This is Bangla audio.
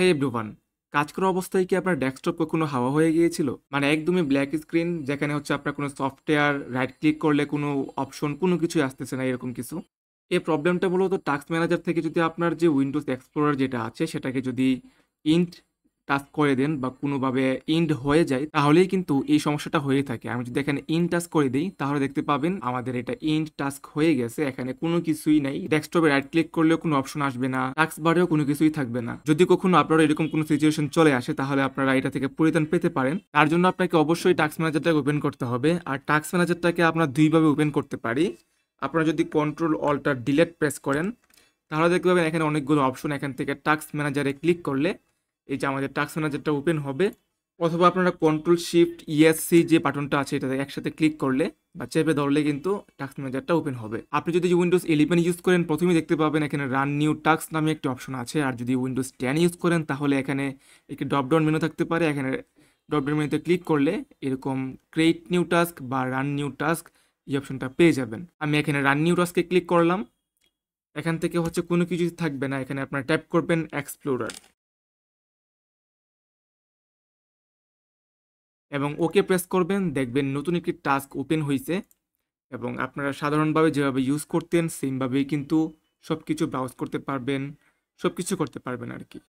হে এভরিওয়ান কাজ করা অবস্থায় কি আপনার ডেস্কটপ কখনো হাওয়া হয়ে গিয়েছিল মানে একদমই ব্ল্যাক স্ক্রিন যেখানে হচ্ছে আপনার কোনো সফটওয়্যার রাইট ক্লিক করলে কোনো অপশন কোনো কিছুই আসতেছে না এরকম কিছু এই প্রবলেমটা মূলত টাস্ক ম্যানেজার থেকে যদি আপনার যে উইন্ডোজ এক্সপ্লোরার যেটা আছে সেটাকে যদি ইন্ট টাচ করে দেন বা কোনোভাবে ইন্ড হয়ে যায় তাহলেই কিন্তু এই সমস্যাটা হয়ে থাকে আমি যদি এখানে ইন্ড টাচ করে দিই তাহলে দেখতে পাবেন আমাদের এটা ইন্ড টাস্ক হয়ে গেছে এখানে কোনো কিছুই নাই ডেস্কটপে রাইট ক্লিক করলেও কোনো অপশন আসবে না টাস্ক বারেও কোনো কিছুই থাকবে না যদি কখনো আপনারা এরকম কোনো সিচুয়েশন চলে আসে তাহলে আপনারা এটা থেকে পরিত্রাণ পেতে পারেন তার জন্য আপনাকে অবশ্যই টাস্ক ম্যানেজারটাকে ওপেন করতে হবে আর টাস্ক ম্যানেজারটাকে আপনার দুইভাবে ওপেন করতে পারি আপনারা যদি কন্ট্রোল অল্টার ডিলেট প্রেস করেন তাহলে দেখতে পাবেন এখানে অনেকগুলো অপশন এখান থেকে টাস্ক ম্যানেজারে ক্লিক করলে এই যে আমাদের টাক্স ম্যানেজারটা ওপেন হবে অথবা আপনারা কন্ট্রোল শিফট ইএসসি যে বাটনটা আছে এটাতে একসাথে ক্লিক করলে বা চেপে ধরলে কিন্তু টাক্স ম্যানেজারটা ওপেন হবে আপনি যদি উইন্ডোজ ইলেভেন ইউজ করেন প্রথমে দেখতে পাবেন এখানে রান নিউ টাক্স নামে একটি অপশন আছে আর যদি উইন্ডোজ টেন ইউজ করেন তাহলে এখানে একটি ডপডাউন মেনু থাকতে পারে এখানে ডপডাউন মেনুতে ক্লিক করলে এরকম ক্রিয়েট নিউ টাস্ক বা রান নিউ টাস্ক এই অপশনটা পেয়ে যাবেন আমি এখানে রান নিউ টাস্কে ক্লিক করলাম এখান থেকে হচ্ছে কোনো কিছু থাকবে না এখানে আপনার ট্যাপ করবেন এক্সপ্লোরার এবং ওকে প্রেস করবেন দেখবেন নতুন একটি টাস্ক ওপেন হয়েছে এবং আপনারা সাধারণভাবে যেভাবে ইউজ করতেন সেমভাবেই কিন্তু সব কিছু ব্রাউজ করতে পারবেন সব কিছু করতে পারবেন আর কি